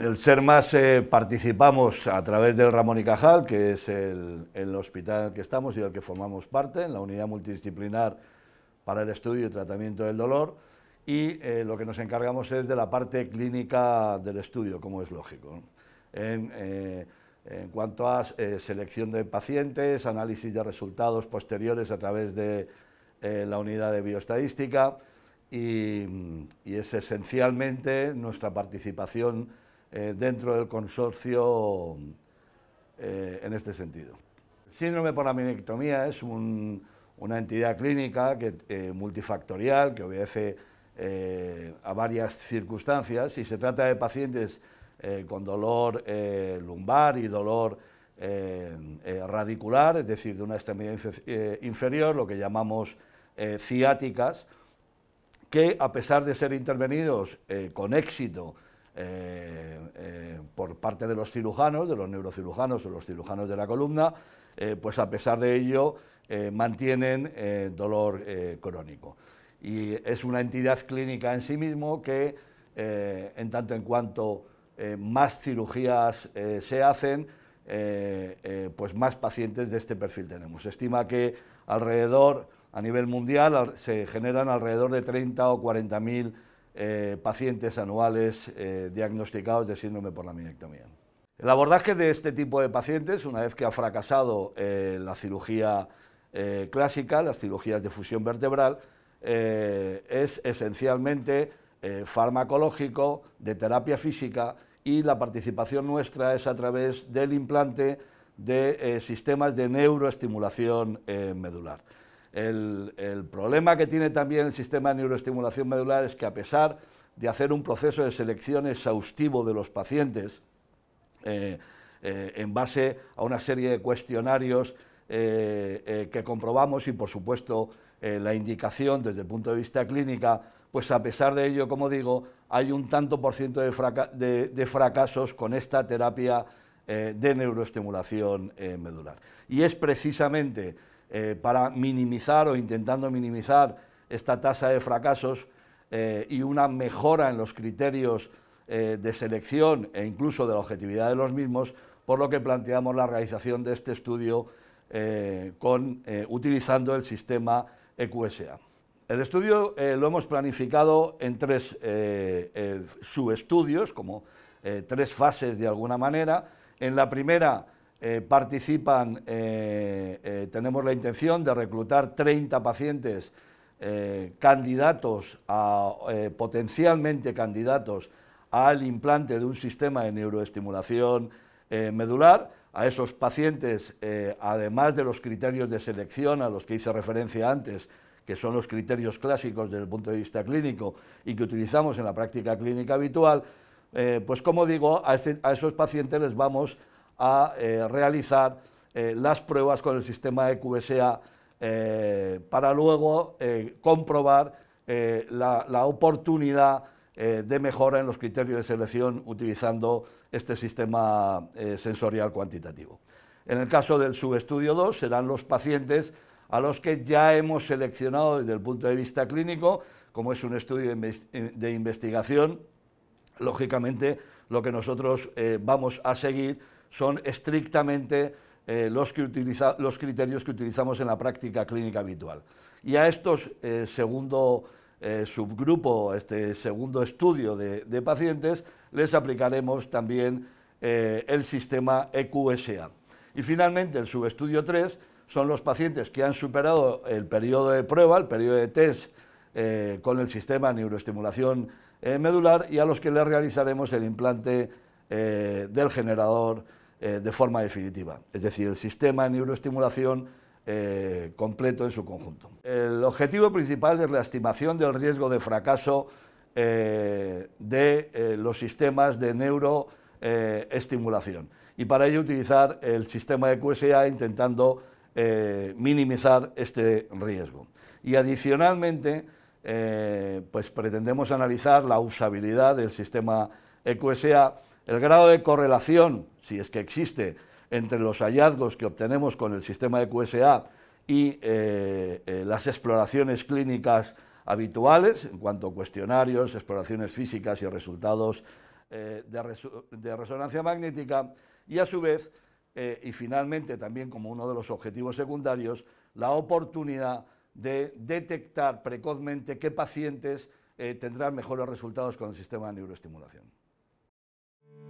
El SERMAS eh, participamos a través del Ramón y Cajal, que es el, hospital que estamos y del que formamos parte, en la unidad multidisciplinar para el estudio y tratamiento del dolor, y eh, lo que nos encargamos es de la parte clínica del estudio, como es lógico. Eh, en, cuanto a selección de pacientes, análisis de resultados posteriores a través de la unidad de bioestadística, y es esencialmente nuestra participación eh, dentro del consorcio eh, en este sentido. Síndrome por aminectomía es una entidad clínica eh, multifactorial que obedece a varias circunstancias y se trata de pacientes con dolor lumbar y dolor radicular, es decir, de una extremidad inferior, lo que llamamos ciáticas, que a pesar de ser intervenidos con éxito, eh, eh, por parte de los cirujanos, de los neurocirujanos o los cirujanos de la columna, eh, pues a pesar de ello mantienen dolor crónico. Y es una entidad clínica en sí mismo que, en tanto en cuanto más cirugías se hacen, pues más pacientes de este perfil tenemos. Se estima que alrededor, a nivel mundial, se generan alrededor de 30 o 40 mil eh, pacientes anuales eh, diagnosticados de síndrome por la minectomía. El abordaje de este tipo de pacientes, una vez que ha fracasado eh, la cirugía clásica, las cirugías de fusión vertebral, es esencialmente farmacológico, de terapia física y la participación nuestra es a través del implante de sistemas de neuroestimulación medular. El, problema que tiene también el sistema de neuroestimulación medular es que a pesar de hacer un proceso de selección exhaustivo de los pacientes, eh, eh, en base a una serie de cuestionarios eh, que comprobamos y por supuesto la indicación desde el punto de vista clínica, pues a pesar de ello, como digo, hay un tanto por ciento de fracasos con esta terapia de neuroestimulación medular. Y es precisamente eh, para minimizar o intentando minimizar esta tasa de fracasos eh, y una mejora en los criterios eh, de selección e incluso de la objetividad de los mismos, por lo que planteamos la realización de este estudio con, utilizando el sistema EQSA. El estudio lo hemos planificado en tres subestudios, como tres fases de alguna manera. En la primera, eh, participan, eh, eh, tenemos la intención de reclutar 30 pacientes candidatos, a, potencialmente candidatos al implante de un sistema de neuroestimulación medular. A esos pacientes, además de los criterios de selección a los que hice referencia antes, que son los criterios clásicos desde el punto de vista clínico y que utilizamos en la práctica clínica habitual, pues como digo, a, a, esos pacientes les vamos a eh, realizar eh, las pruebas con el sistema EQSA eh, para luego eh, comprobar la, oportunidad de mejora en los criterios de selección utilizando este sistema sensorial cuantitativo. En el caso del subestudio 2 serán los pacientes a los que ya hemos seleccionado desde el punto de vista clínico, como es un estudio de investigación, lógicamente lo que nosotros vamos a seguir son estrictamente eh, los, que los criterios que utilizamos en la práctica clínica habitual. Y a estos eh, segundo eh, subgrupo, este segundo estudio de, de pacientes, les aplicaremos también el sistema EQSA. Y finalmente, el subestudio 3 son los pacientes que han superado el periodo de prueba, el periodo de test con el sistema neuroestimulación medular y a los que les realizaremos el implante del generador eh, de forma definitiva, es decir, el sistema de neuroestimulación eh, completo en su conjunto. El objetivo principal es la estimación del riesgo de fracaso eh, de los sistemas de neuroestimulación y para ello utilizar el sistema EQSA intentando minimizar este riesgo. Y adicionalmente, pues pretendemos analizar la usabilidad del sistema EQSA el grado de correlación, si es que existe, entre los hallazgos que obtenemos con el sistema de QSA y eh, eh, las exploraciones clínicas habituales, en cuanto a cuestionarios, exploraciones físicas y resultados eh, de, resonancia magnética, y a su vez, y finalmente también como uno de los objetivos secundarios, la oportunidad de detectar precozmente qué pacientes tendrán mejores resultados con el sistema de neuroestimulación. you